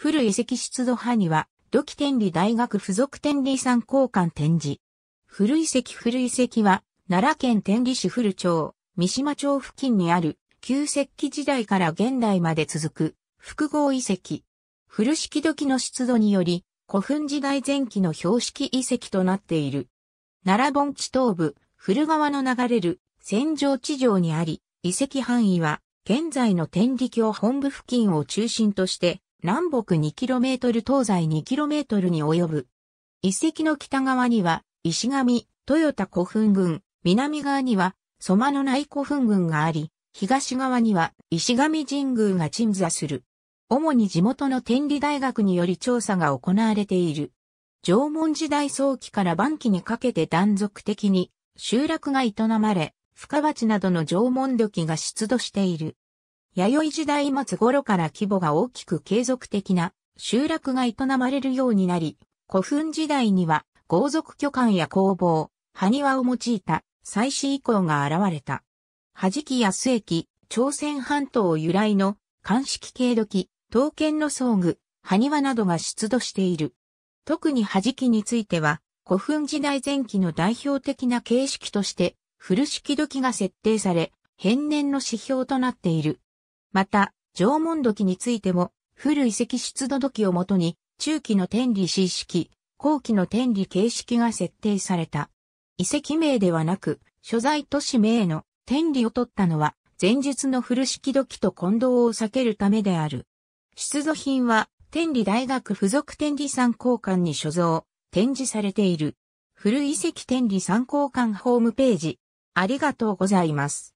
古遺跡出土派には、土器天理大学附属天理参考館展示。古遺跡古遺跡は、奈良県天理市古町、三島町付近にある、旧石器時代から現代まで続く、複合遺跡。古式土器の出土により、古墳時代前期の標識遺跡となっている。奈良盆地東部、古川の流れる、戦場地上にあり、遺跡範囲は、現在の天理教本部付近を中心として、南北 2km 東西 2km に及ぶ。一石の北側には、石上、豊田古墳群、南側には、蘇我の内古墳群があり、東側には石上神宮が鎮座する。主に地元の天理大学により調査が行われている。縄文時代早期から晩期にかけて断続的に集落が営まれ、深鉢などの縄文土器が出土している。弥生時代末頃から規模が大きく継続的な集落が営まれるようになり、古墳時代には豪族巨漢や工房、埴輪を用いた祭祀遺構が現れた。弾きや末期、朝鮮半島由来の漢式系土器、刀剣の装具、埴輪などが出土している。特に弾きについては、古墳時代前期の代表的な形式として、古式土器が設定され、変年の指標となっている。また、縄文土器についても、古遺跡出土土器をもとに、中期の天理史式、後期の天理形式が設定された。遺跡名ではなく、所在都市名の天理を取ったのは、前述の古式土器と混同を避けるためである。出土品は、天理大学附属天理参考館に所蔵、展示されている。古遺跡天理参考館ホームページ。ありがとうございます。